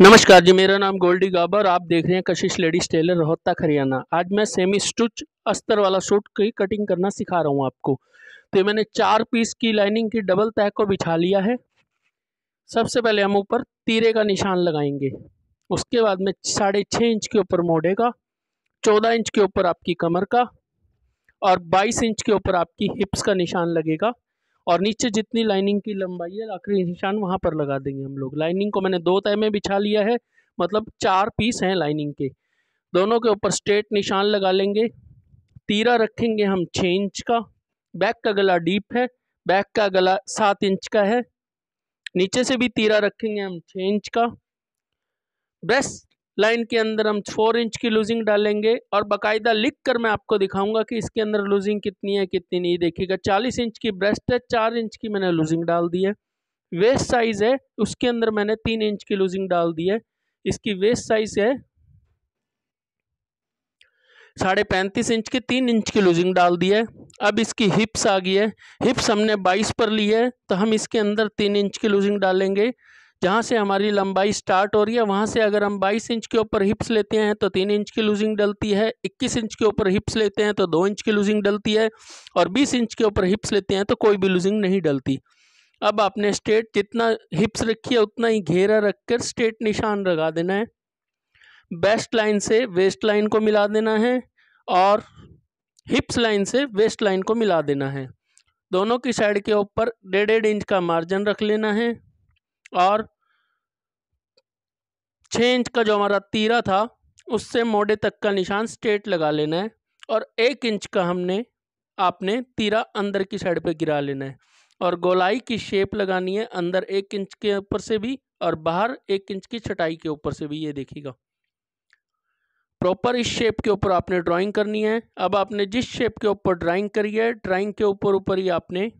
नमस्कार जी मेरा नाम गोल्डी गाबर आप देख रहे हैं कशिश लेडीज टेलर रोहतक हरियाणा आज मैं सेमी स्टुच अस्तर वाला सूट की कटिंग करना सिखा रहा हूँ आपको तो मैंने चार पीस की लाइनिंग की डबल तह को बिछा लिया है सबसे पहले हम ऊपर तीरे का निशान लगाएंगे उसके बाद में साढ़े छः इंच के ऊपर मोड़े का चौदह इंच के ऊपर आपकी कमर का और बाईस इंच के ऊपर आपकी हिप्स का निशान लगेगा और नीचे जितनी लाइनिंग की लंबाई है आखिरी निशान वहाँ पर लगा देंगे हम लोग लाइनिंग को मैंने दो तय में बिछा लिया है मतलब चार पीस हैं लाइनिंग के दोनों के ऊपर स्ट्रेट निशान लगा लेंगे तीरा रखेंगे हम छः इंच का बैक का गला डीप है बैक का गला सात इंच का है नीचे से भी तीरा रखेंगे हम छः इंच का ब्रेस्ट लाइन के अंदर हम फोर इंच की लूजिंग डालेंगे और बकायदा लिख कर मैं आपको दिखाऊंगा कि इसके अंदर लूजिंग कितनी है कितनी नहीं देखिएगा चालीस इंच की ब्रेस्ट है चार इंच की मैंने लूजिंग डाल दी है वेस्ट साइज़ है उसके अंदर मैंने तीन इंच की लूजिंग डाल दी है इसकी वेस्ट साइज़ है साढ़े पैंतीस इंच की तीन इंच की लूजिंग डाल दी है अब इसकी हिप्स आ गई है हिप्स हमने बाईस पर ली है तो हम इसके अंदर तीन इंच की लूजिंग डालेंगे जहाँ से हमारी लंबाई स्टार्ट हो रही है वहाँ से अगर हम 22 इंच के ऊपर हिप्स लेते हैं तो तीन इंच की लूजिंग डलती है 21 इंच के ऊपर हिप्स लेते हैं तो दो इंच की लूजिंग डलती है और 20 इंच के ऊपर हिप्स लेते हैं तो कोई भी लूजिंग नहीं डलती अब आपने स्ट्रेट जितना हिप्स रखी है उतना ही घेरा रख कर स्ट्रेट निशान लगा देना है बेस्ट लाइन से वेस्ट लाइन को मिला देना है और हिप्स लाइन से वेस्ट लाइन को मिला देना है दोनों की साइड के ऊपर डेढ़ डेढ़ इंच का मार्जिन रख लेना है और छः इंच का जो हमारा तीरा था उससे मोड़े तक का निशान स्ट्रेट लगा लेना है और एक इंच का हमने आपने तीरा अंदर की साइड पे गिरा लेना है और गोलाई की शेप लगानी है अंदर एक इंच के ऊपर से भी और बाहर एक इंच की छटाई के ऊपर से भी ये देखिएगा प्रॉपर इस शेप के ऊपर आपने ड्राइंग करनी है अब आपने जिस शेप के ऊपर ड्राइंग करी है ड्राइंग के ऊपर ऊपर ही आपने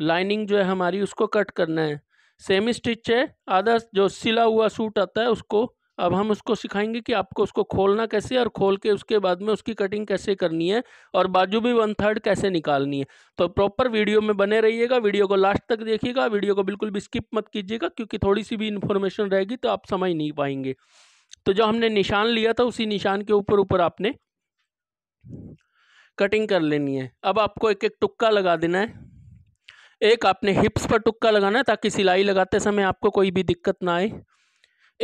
लाइनिंग जो है हमारी उसको कट करना है सेमी स्टिच है आधा जो सिला हुआ सूट आता है उसको अब हम उसको सिखाएंगे कि आपको उसको खोलना कैसे और खोल के उसके बाद में उसकी कटिंग कैसे करनी है और बाजू भी वन थर्ड कैसे निकालनी है तो प्रॉपर वीडियो में बने रहिएगा वीडियो को लास्ट तक देखिएगा वीडियो को बिल्कुल भी स्किप मत कीजिएगा क्योंकि थोड़ी सी भी इन्फॉर्मेशन रहेगी तो आप समझ नहीं पाएंगे तो जो हमने निशान लिया था उसी निशान के ऊपर ऊपर आपने कटिंग कर लेनी है अब आपको एक एक टुक्का लगा देना है एक आपने हिप्स पर टुक्का लगाना है ताकि सिलाई लगाते समय आपको कोई भी दिक्कत ना आए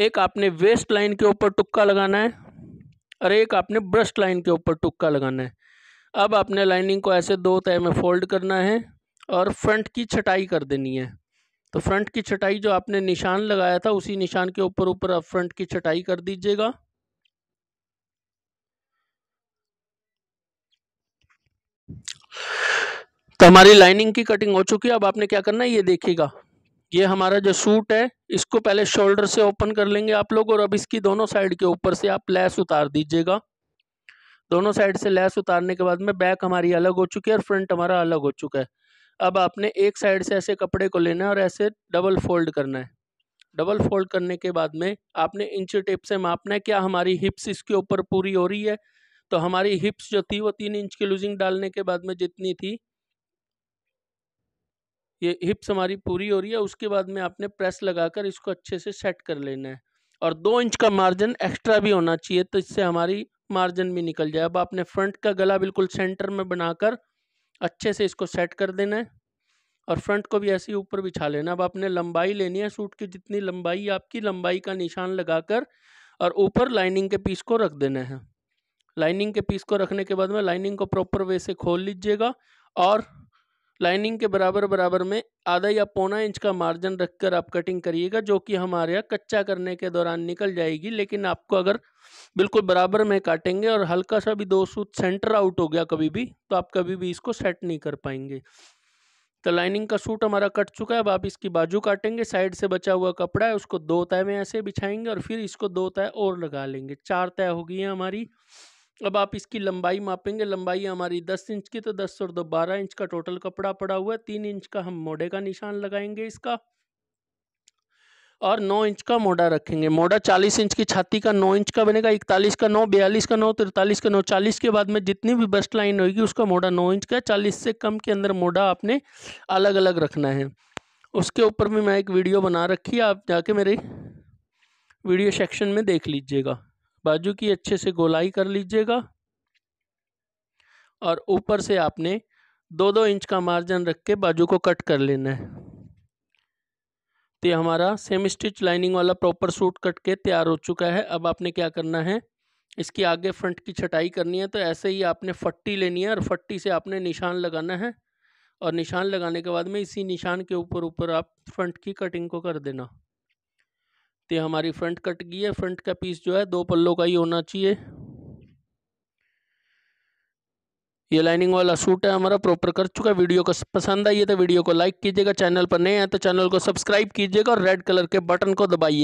एक आपने वेस्ट लाइन के ऊपर टुक्का लगाना है और एक आपने ब्रस्ट लाइन के ऊपर टुक्का लगाना है अब आपने लाइनिंग को ऐसे दो तय में फोल्ड करना है और फ्रंट की छटाई कर देनी है तो फ्रंट की छटाई जो आपने निशान लगाया था उसी निशान के ऊपर ऊपर आप फ्रंट की छटाई कर दीजिएगा तो हमारी लाइनिंग की कटिंग हो चुकी है अब आपने क्या करना है ये देखिएगा ये हमारा जो सूट है इसको पहले शोल्डर से ओपन कर लेंगे आप लोग और अब इसकी दोनों साइड के ऊपर से आप लैस उतार दीजिएगा दोनों साइड से लैस उतारने के बाद में बैक हमारी अलग हो चुकी है और फ्रंट हमारा अलग हो चुका है अब आपने एक साइड से ऐसे कपड़े को लेना है और ऐसे डबल फोल्ड करना है डबल फोल्ड करने के बाद में आपने इंच टेप से मापना है क्या हमारी हिप्स इसके ऊपर पूरी हो रही है तो हमारी हिप्स जो थी वो तीन इंच की लूजिंग डालने के बाद में जितनी थी ये हिप्स हमारी पूरी हो रही है उसके बाद में आपने प्रेस लगाकर इसको अच्छे से सेट कर लेना है और दो इंच का मार्जिन एक्स्ट्रा भी होना चाहिए तो इससे हमारी मार्जिन भी निकल जाए अब आपने फ्रंट का गला बिल्कुल सेंटर में बनाकर अच्छे से इसको सेट कर देना है और फ्रंट को भी ऐसे ही ऊपर बिछा लेना अब आपने लंबाई लेनी है सूट की जितनी लंबाई आपकी लंबाई का निशान लगाकर और ऊपर लाइनिंग के पीस को रख देना है लाइनिंग के पीस को रखने के बाद में लाइनिंग को प्रॉपर वे से खोल लीजिएगा और लाइनिंग के बराबर बराबर में आधा या पौना इंच का मार्जिन रखकर आप कटिंग करिएगा जो कि हमारे यहाँ कच्चा करने के दौरान निकल जाएगी लेकिन आपको अगर बिल्कुल बराबर में काटेंगे और हल्का सा भी दो सूत सेंटर आउट हो गया कभी भी तो आप कभी भी इसको सेट नहीं कर पाएंगे तो लाइनिंग का सूट हमारा कट चुका है अब आप इसकी बाजू काटेंगे साइड से बचा हुआ कपड़ा है उसको दो तय में ऐसे बिछाएंगे और फिर इसको दो तय और लगा लेंगे चार तय हो गई है हमारी अब आप इसकी लंबाई मापेंगे लंबाई हमारी 10 इंच की तो 10 और दो बारह इंच का टोटल कपड़ा पड़ा हुआ है तीन इंच का हम मोड़े का निशान लगाएंगे इसका और 9 इंच का मोड़ा रखेंगे मोड़ा 40 इंच की छाती का 9 इंच का बनेगा इकतालीस का 9 बयालीस का 9 तिरतालीस का 9 40 के बाद में जितनी भी बस्ट लाइन होगी उसका मोड़ा नौ इंच का चालीस से कम के अंदर मोड़ा आपने अलग अलग रखना है उसके ऊपर भी मैं एक वीडियो बना रखी है आप जाके मेरे वीडियो सेक्शन में देख लीजिएगा बाजू की अच्छे से गोलाई कर लीजिएगा और ऊपर से आपने दो दो इंच का मार्जिन रख के बाजू को कट कर लेना है तो ये हमारा सेम स्टिच लाइनिंग वाला प्रॉपर सूट कट के तैयार हो चुका है अब आपने क्या करना है इसकी आगे फ्रंट की छटाई करनी है तो ऐसे ही आपने फट्टी लेनी है और फट्टी से आपने निशान लगाना है और निशान लगाने के बाद में इसी निशान के ऊपर ऊपर आप फ्रंट की कटिंग को कर देना सकते हैं हमारी फ्रंट कट गई है फ्रंट का पीस जो है दो पल्लों का ही होना चाहिए ये लाइनिंग वाला सूट है हमारा प्रॉपर कर चुका है वीडियो को पसंद आई है तो वीडियो को लाइक कीजिएगा चैनल पर नए हैं तो चैनल को सब्सक्राइब कीजिएगा और रेड कलर के बटन को दबाइए